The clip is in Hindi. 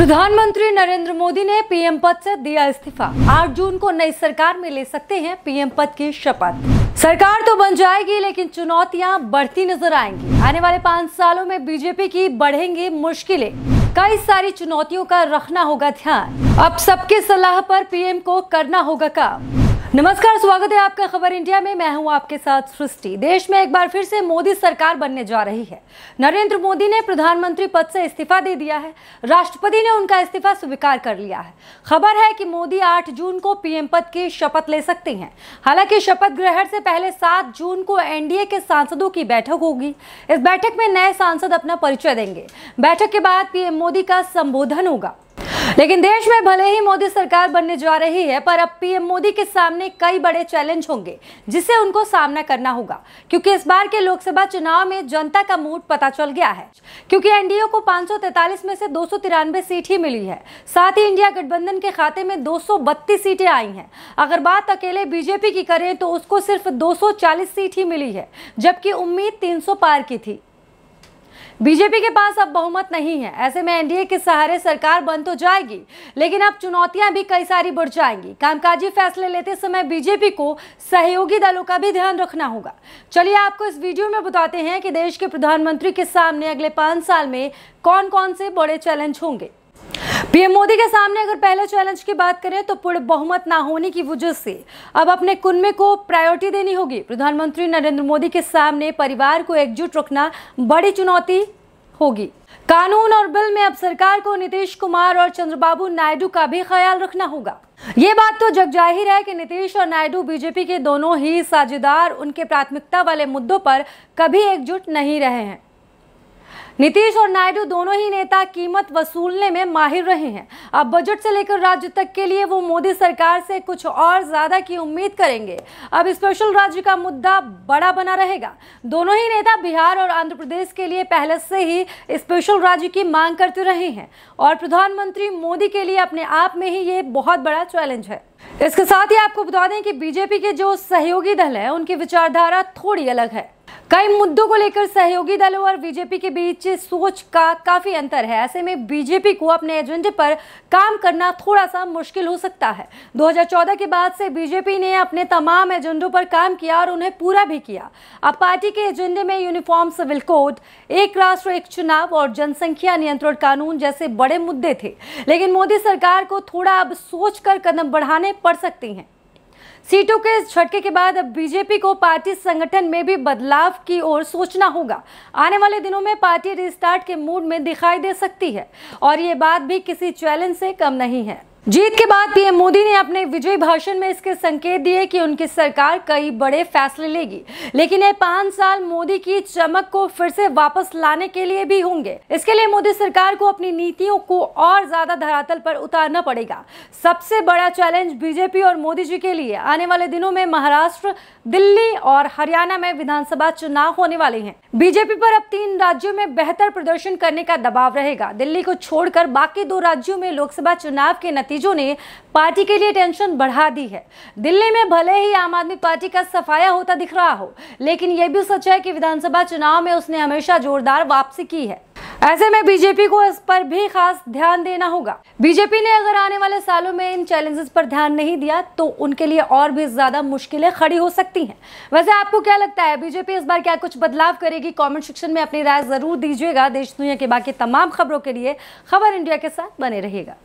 प्रधानमंत्री नरेंद्र मोदी ने पीएम पद से दिया इस्तीफा आठ जून को नई सरकार में ले सकते हैं पीएम पद की शपथ सरकार तो बन जाएगी लेकिन चुनौतियां बढ़ती नजर आएंगी आने वाले पाँच सालों में बीजेपी की बढ़ेंगी मुश्किलें कई सारी चुनौतियों का रखना होगा ध्यान अब सबके सलाह पर पीएम को करना होगा काम नमस्कार स्वागत है आपका खबर इंडिया में मैं हूं आपके साथ सृष्टि देश में एक बार फिर से मोदी सरकार बनने जा रही है नरेंद्र मोदी ने प्रधानमंत्री पद से इस्तीफा दे दिया है राष्ट्रपति ने उनका इस्तीफा स्वीकार कर लिया है खबर है कि मोदी 8 जून को पीएम पद की शपथ ले सकते हैं हालांकि शपथ ग्रहण से पहले सात जून को एनडीए के सांसदों की बैठक होगी इस बैठक में नए सांसद अपना परिचय देंगे बैठक के बाद पीएम मोदी का संबोधन होगा लेकिन देश में भले ही मोदी सरकार बनने जा रही है पर अब पीएम मोदी के सामने कई बड़े चैलेंज होंगे जिसे उनको सामना करना होगा क्योंकि इस बार के लोकसभा चुनाव में जनता का मूड पता चल गया है क्योंकि एनडीए को पांच में से दो सीट ही मिली है साथ ही इंडिया गठबंधन के खाते में दो सीटें आई हैं अगर बात अकेले बीजेपी की करें तो उसको सिर्फ दो सीट ही मिली है जबकि उम्मीद तीन पार की थी बीजेपी के पास अब बहुमत नहीं है ऐसे में एनडीए के सहारे सरकार बन तो जाएगी लेकिन अब चुनौतियां भी कई सारी बढ़ जाएंगी कामकाजी फैसले लेते समय बीजेपी को सहयोगी दलों का भी ध्यान रखना होगा चलिए आपको इस वीडियो में बताते हैं कि देश के प्रधानमंत्री के सामने अगले पांच साल में कौन कौन से बड़े चैलेंज होंगे पीएम मोदी के सामने अगर पहले चैलेंज की बात करें तो पूर्ण बहुमत ना होने की वजह से अब अपने कुनमे को प्रायोरिटी देनी होगी प्रधानमंत्री नरेंद्र मोदी के सामने परिवार को एकजुट रखना बड़ी चुनौती होगी कानून और बिल में अब सरकार को नीतीश कुमार और चंद्रबाबू नायडू का भी ख्याल रखना होगा ये बात तो जग जाहिर है कि नीतीश और नायडू बीजेपी के दोनों ही साझेदार उनके प्राथमिकता वाले मुद्दों पर कभी एकजुट नहीं रहे हैं नीतीश और नायडू दोनों ही नेता कीमत वसूलने में माहिर रहे हैं अब बजट से लेकर राज्य तक के लिए वो मोदी सरकार से कुछ और ज्यादा की उम्मीद करेंगे अब स्पेशल राज्य का मुद्दा बड़ा बना रहेगा दोनों ही नेता बिहार और आंध्र प्रदेश के लिए पहले से ही स्पेशल राज्य की मांग करते रहे हैं और प्रधानमंत्री मोदी के लिए अपने आप में ही ये बहुत बड़ा चैलेंज है इसके साथ ही आपको बता दें कि बीजेपी के जो सहयोगी दल है उनकी विचारधारा थोड़ी अलग है कई मुद्दों को लेकर सहयोगी दलों और बीजेपी के बीच सोच का काफी अंतर है ऐसे में बीजेपी को अपने एजेंडे पर काम करना थोड़ा सा मुश्किल हो सकता है 2014 के बाद से बीजेपी ने अपने तमाम एजेंडों पर काम किया और उन्हें पूरा भी किया अब पार्टी के एजेंडे में यूनिफॉर्म सिविल कोड एक राष्ट्र एक चुनाव और जनसंख्या नियंत्रण कानून जैसे बड़े मुद्दे थे लेकिन मोदी सरकार को थोड़ा अब सोच कर कदम बढ़ाने पड़ सकती हैं सीटों के झटके के बाद अब बीजेपी को पार्टी संगठन में भी बदलाव की ओर सोचना होगा आने वाले दिनों में पार्टी रिस्टार्ट के मूड में दिखाई दे सकती है और ये बात भी किसी चैलेंज से कम नहीं है जीत के बाद पीएम मोदी ने अपने विजय भाषण में इसके संकेत दिए कि उनकी सरकार कई बड़े फैसले लेगी लेकिन ये पाँच साल मोदी की चमक को फिर से वापस लाने के लिए भी होंगे इसके लिए मोदी सरकार को अपनी नीतियों को और ज्यादा धरातल पर उतारना पड़ेगा सबसे बड़ा चैलेंज बीजेपी और मोदी जी के लिए आने वाले दिनों में महाराष्ट्र दिल्ली और हरियाणा में विधानसभा चुनाव होने वाले हैं बीजेपी पर अब तीन राज्यों में बेहतर प्रदर्शन करने का दबाव रहेगा दिल्ली को छोड़कर बाकी दो राज्यों में लोकसभा चुनाव के नतीजे नतीजों ने पार्टी के लिए टेंशन बढ़ा दी है दिल्ली में भले ही आम आदमी पार्टी का सफाया होता दिख रहा हो लेकिन यह भी सच है कि विधानसभा चुनाव में उसने हमेशा जोरदार वापसी की है ऐसे में बीजेपी को इस पर भी खास ध्यान देना होगा बीजेपी ने अगर आने वाले सालों में इन चैलेंजेस पर ध्यान नहीं दिया तो उनके लिए और भी ज्यादा मुश्किलें खड़ी हो सकती हैं वैसे आपको क्या लगता है बीजेपी इस बार क्या कुछ बदलाव करेगी कमेंट सेक्शन में अपनी राय जरूर दीजिएगा देश दुनिया के बाकी तमाम खबरों के लिए खबर इंडिया के साथ बने रहेगा